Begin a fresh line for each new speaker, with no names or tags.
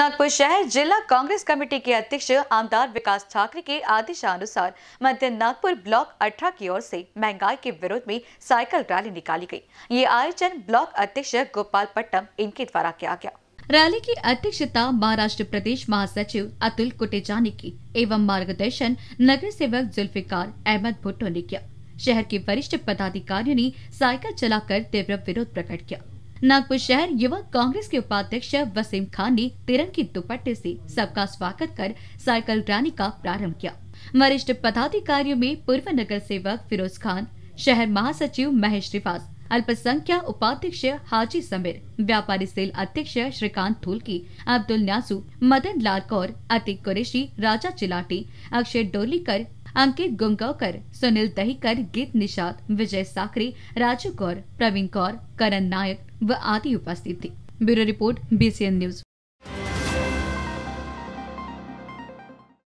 नागपुर शहर जिला कांग्रेस कमेटी के अध्यक्ष आमदार विकास ठाकरे के आदेशानुसार मध्य नागपुर ब्लॉक अठारह की ओर से महंगाई के विरोध में साइकिल रैली निकाली गई ये आयोजन ब्लॉक अध्यक्ष गोपाल पट्टम इनके द्वारा किया गया रैली की अध्यक्षता महाराष्ट्र प्रदेश महासचिव अतुल कुटेजा ने की एवं मार्गदर्शन नगर सेवक जुल्फिकार अहमद भुट्टो ने किया शहर के वरिष्ठ पदाधिकारियों ने साइकिल चलाकर तीव्र विरोध प्रकट किया नागपुर शहर युवा कांग्रेस के उपाध्यक्ष वसीम खान ने तिरंगी दुपट्टे से सबका स्वागत कर साइकिल रैली का प्रारंभ किया वरिष्ठ पदाधिकारियों में पूर्व नगर सेवक फिरोज खान शहर महासचिव महेश श्रीवास अल्पसंख्या उपाध्यक्ष हाजी समीर व्यापारी सेल अध्यक्ष श्रीकांत थुलकी अब्दुल न्यासू मदन लाल कौर अतिक कुरेशी राजा चिलाटी अक्षय डोलीकर अंकित गुंगावकर सुनील दहीकर गीत निषाद विजय साकरे राजू कौर प्रवीण कौर करण नायक व आदि उपस्थित थे ब्यूरो रिपोर्ट बीसीएन न्यूज